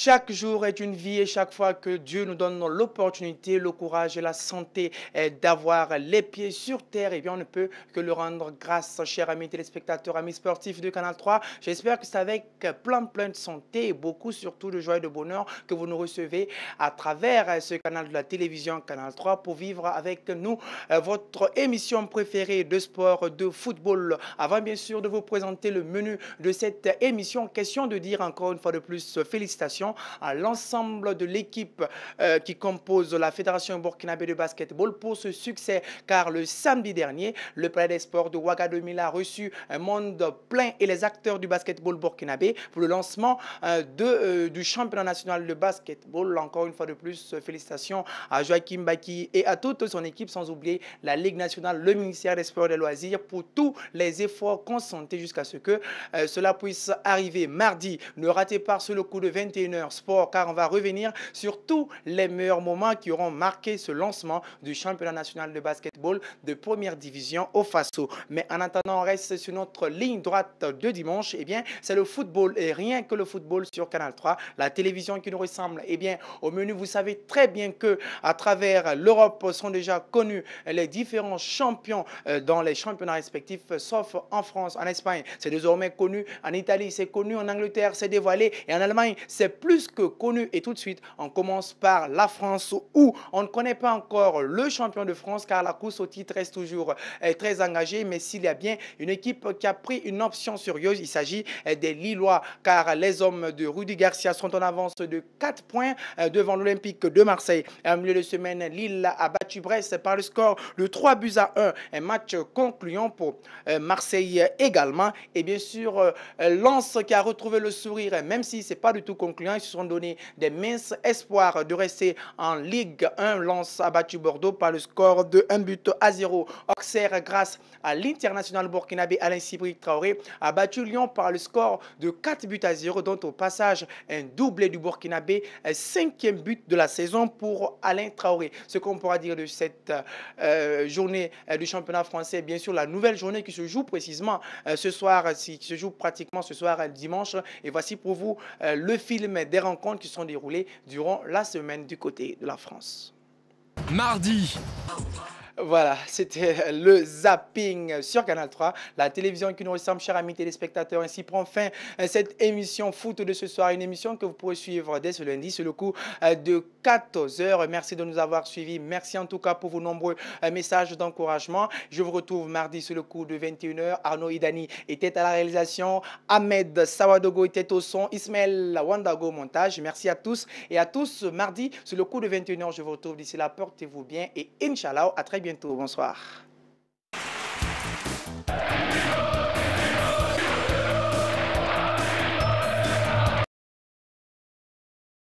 Chaque jour est une vie et chaque fois que Dieu nous donne l'opportunité, le courage et la santé eh, d'avoir les pieds sur terre, eh bien on ne peut que le rendre grâce, chers amis téléspectateurs, amis sportifs de Canal 3. J'espère que c'est avec plein plein de santé et beaucoup surtout de joie et de bonheur que vous nous recevez à travers eh, ce canal de la télévision Canal 3 pour vivre avec nous eh, votre émission préférée de sport, de football. Avant bien sûr de vous présenter le menu de cette émission, question de dire encore une fois de plus félicitations à l'ensemble de l'équipe euh, qui compose la Fédération burkinabé de basketball pour ce succès, car le samedi dernier, le Palais des Sports de Ouagadougou a reçu un monde plein et les acteurs du basketball burkinabé pour le lancement euh, de, euh, du championnat national de basketball. Encore une fois de plus, félicitations à Joachim Baki et à toute son équipe, sans oublier la Ligue nationale, le ministère des Sports et des Loisirs, pour tous les efforts consentis jusqu'à ce que cela puisse arriver mardi. Ne ratez pas sur le coup de 21h Sport, car on va revenir sur tous les meilleurs moments qui auront marqué ce lancement du championnat national de basketball de première division au Faso. Mais en attendant, on reste sur notre ligne droite de dimanche. et eh bien, c'est le football et rien que le football sur Canal 3, la télévision qui nous ressemble. et eh bien, au menu, vous savez très bien que à travers l'Europe sont déjà connus les différents champions euh, dans les championnats respectifs, sauf en France, en Espagne. C'est désormais connu en Italie, c'est connu en Angleterre, c'est dévoilé et en Allemagne, c'est plus plus que connu. Et tout de suite, on commence par la France où on ne connaît pas encore le champion de France car la course au titre reste toujours euh, très engagée. Mais s'il y a bien une équipe qui a pris une option sérieuse, il s'agit euh, des Lillois car les hommes de Rudy Garcia sont en avance de 4 points euh, devant l'Olympique de Marseille. En milieu de semaine, Lille a battu Brest par le score de 3 buts à 1. Un match concluant pour Marseille également. Et bien sûr, Lens qui a retrouvé le sourire, même si ce n'est pas du tout concluant, se sont donné des minces espoirs de rester en Ligue 1. Lance battu Bordeaux par le score de 1 but à 0. Auxerre, grâce à l'international burkinabé Alain Sibri Traoré, a battu Lyon par le score de 4 buts à 0, dont au passage un doublé du burkinabé, cinquième but de la saison pour Alain Traoré. Ce qu'on pourra dire de cette euh, journée euh, du championnat français, bien sûr, la nouvelle journée qui se joue précisément euh, ce soir, qui se joue pratiquement ce soir dimanche. Et voici pour vous le film des rencontres qui sont déroulées durant la semaine du côté de la France. Mardi voilà, c'était le zapping sur Canal 3, la télévision qui nous ressemble, chers amis téléspectateurs. Ainsi prend fin euh, cette émission foot de ce soir, une émission que vous pourrez suivre dès ce lundi sur le coup euh, de 14h. Merci de nous avoir suivis. Merci en tout cas pour vos nombreux euh, messages d'encouragement. Je vous retrouve mardi sur le coup de 21h. Arnaud Idani était à la réalisation, Ahmed Sawadogo était au son, Ismaël Wandago montage. Merci à tous et à tous. Mardi sur le coup de 21h, je vous retrouve d'ici là. Portez-vous bien et Inch'Allah, à très bientôt bientôt. Bonsoir.